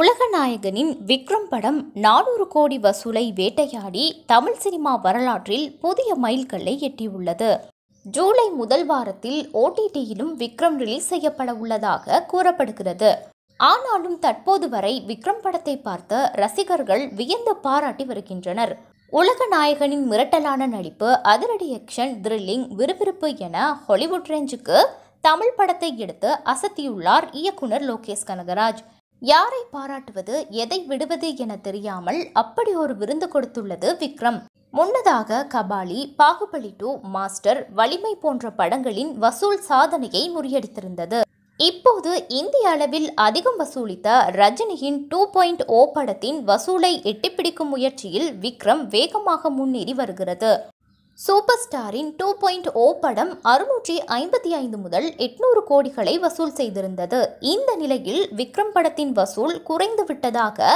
உலகநாயகனின் விக்ரம் படம் நானூறு கோடி வசூலை வேட்டையாடி தமிழ் சினிமா வரலாற்றில் புதிய மைல்கல்லை எட்டியுள்ளது ஜூலை முதல் வாரத்தில் ஓடிடியிலும் விக்ரம் ரிலீஸ் செய்யப்பட உள்ளதாக கூறப்படுகிறது ஆனாலும் தற்போது வரை விக்ரம் படத்தை பார்த்த ரசிகர்கள் வியந்து பாராட்டி வருகின்றனர் உலக நாயகனின் மிரட்டலான நடிப்பு அதிரடி ஆக்ஷன் த்ரில்லிங் விறுவிறுப்பு என ஹாலிவுட் ரேஞ்சுக்கு தமிழ் படத்தை எடுத்து அசத்தியுள்ளார் இயக்குனர் லோகேஷ் கனகராஜ் யாரை பாராட்டுவது எதை விடுவது என தெரியாமல் அப்படி ஒரு விருந்து கொடுத்துள்ளது விக்ரம் முன்னதாக கபாலி பாகுபலி டூ மாஸ்டர் வலிமை போன்ற படங்களின் வசூல் சாதனையை முறியடித்திருந்தது இப்போது இந்திய அளவில் அதிகம் வசூலித்த ரஜினியின் டூ பாயிண்ட் ஓ படத்தின் வசூலை எட்டிப்பிடிக்கும் முயற்சியில் விக்ரம் வேகமாக முன்னேறி வருகிறது சூப்பர் ஸ்டாரின் டூ பாயிண்ட் ஓ படம் அறுநூற்றி ஐம்பத்தி ஐந்து முதல் எட்நூறு கோடிகளை வசூல் செய்திருந்தது இந்த நிலையில் விக்ரம் படத்தின் வசூல் குறைந்து விட்டதாக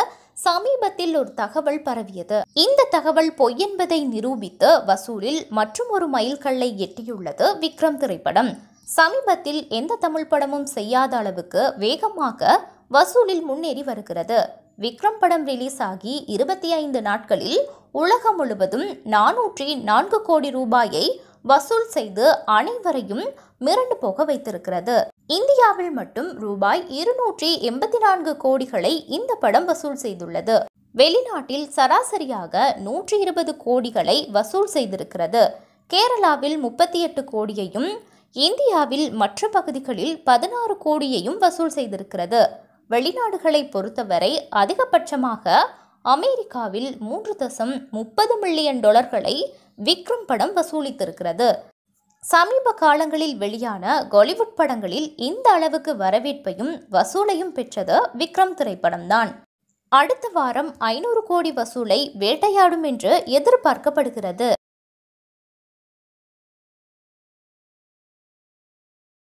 சமீபத்தில் ஒரு தகவல் பரவியது இந்த தகவல் பொய் என்பதை நிரூபித்து வசூலில் மற்றும் ஒரு மைல்கல்லை எட்டியுள்ளது விக்ரம் திரைப்படம் சமீபத்தில் எந்த தமிழ் படமும் செய்யாத அளவுக்கு வேகமாக வசூலில் முன்னேறி வருகிறது விக்ரம் படம் ரிலீஸ் ஆகி இருபத்தி ஐந்து நாட்களில் உலகம் முழுவதும் நானூற்றி நான்கு கோடி ரூபாயை வசூல் செய்து அனைவரையும் மிரண்டு போக வைத்திருக்கிறது இந்தியாவில் மட்டும் ரூபாய் இருநூற்றி எண்பத்தி நான்கு கோடிகளை இந்த படம் வசூல் செய்துள்ளது வெளிநாட்டில் சராசரியாக நூற்றி இருபது கோடிகளை வசூல் செய்திருக்கிறது கேரளாவில் முப்பத்தி எட்டு கோடியையும் இந்தியாவில் மற்ற பகுதிகளில் பதினாறு கோடியையும் வசூல் செய்திருக்கிறது வெளிநாடுகளை பொறுத்தவரை அதிகபட்சமாக அமெரிக்காவில் மூன்று தசம் முப்பது மில்லியன் டாலர்களை விக்ரம் படம் வசூலித்திருக்கிறது சமீப காலங்களில் வெளியான கோலிவுட் படங்களில் இந்த அளவுக்கு வரவேற்பையும் வசூலையும் பெற்றது விக்ரம் திரைப்படம்தான் அடுத்த வாரம் ஐநூறு கோடி வசூலை வேட்டையாடும் என்று எதிர்பார்க்கப்படுகிறது